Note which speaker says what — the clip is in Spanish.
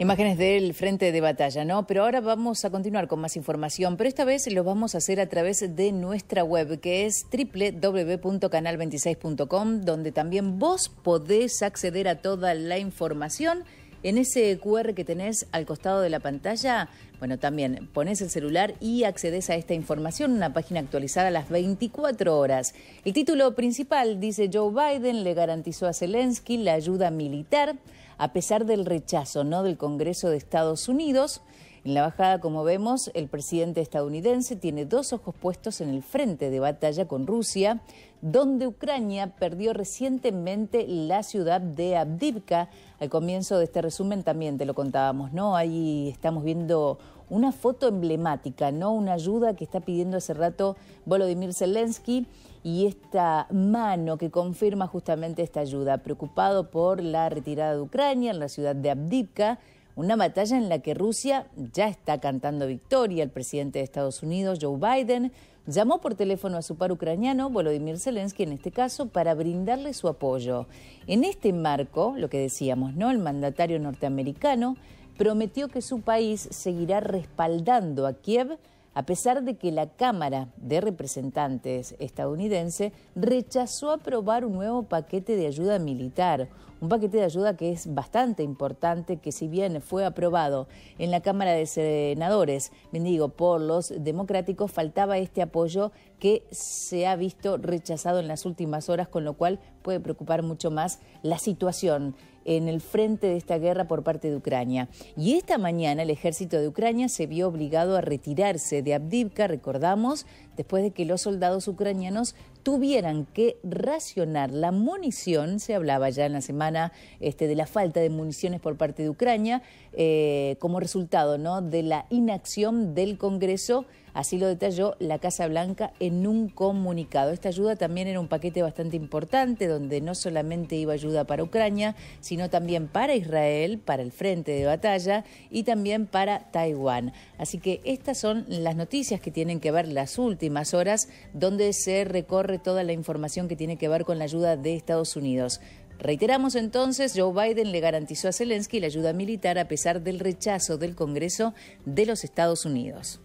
Speaker 1: Imágenes del frente de batalla, ¿no? Pero ahora vamos a continuar con más información, pero esta vez lo vamos a hacer a través de nuestra web, que es www.canal26.com, donde también vos podés acceder a toda la información en ese QR que tenés al costado de la pantalla, bueno, también pones el celular y accedes a esta información, una página actualizada a las 24 horas. El título principal dice Joe Biden le garantizó a Zelensky la ayuda militar a pesar del rechazo ¿no? del Congreso de Estados Unidos. En la bajada, como vemos, el presidente estadounidense tiene dos ojos puestos en el frente de batalla con Rusia, donde Ucrania perdió recientemente la ciudad de Abdivka. Al comienzo de este resumen también te lo contábamos, ¿no? Ahí estamos viendo una foto emblemática, ¿no? Una ayuda que está pidiendo hace rato Volodymyr Zelensky y esta mano que confirma justamente esta ayuda, preocupado por la retirada de Ucrania en la ciudad de Abdivka una batalla en la que Rusia ya está cantando victoria. El presidente de Estados Unidos, Joe Biden, llamó por teléfono a su par ucraniano, Volodymyr Zelensky en este caso, para brindarle su apoyo. En este marco, lo que decíamos, ¿no? El mandatario norteamericano prometió que su país seguirá respaldando a Kiev a pesar de que la Cámara de Representantes estadounidense rechazó aprobar un nuevo paquete de ayuda militar, un paquete de ayuda que es bastante importante, que si bien fue aprobado en la Cámara de Senadores, bien digo, por los democráticos, faltaba este apoyo que se ha visto rechazado en las últimas horas, con lo cual puede preocupar mucho más la situación en el frente de esta guerra por parte de Ucrania. Y esta mañana el ejército de Ucrania se vio obligado a retirarse de Abdivka, recordamos, después de que los soldados ucranianos tuvieran que racionar la munición, se hablaba ya en la semana este, de la falta de municiones por parte de Ucrania, eh, como resultado ¿no? de la inacción del Congreso Así lo detalló la Casa Blanca en un comunicado. Esta ayuda también era un paquete bastante importante donde no solamente iba ayuda para Ucrania, sino también para Israel, para el frente de batalla y también para Taiwán. Así que estas son las noticias que tienen que ver las últimas horas donde se recorre toda la información que tiene que ver con la ayuda de Estados Unidos. Reiteramos entonces, Joe Biden le garantizó a Zelensky la ayuda militar a pesar del rechazo del Congreso de los Estados Unidos.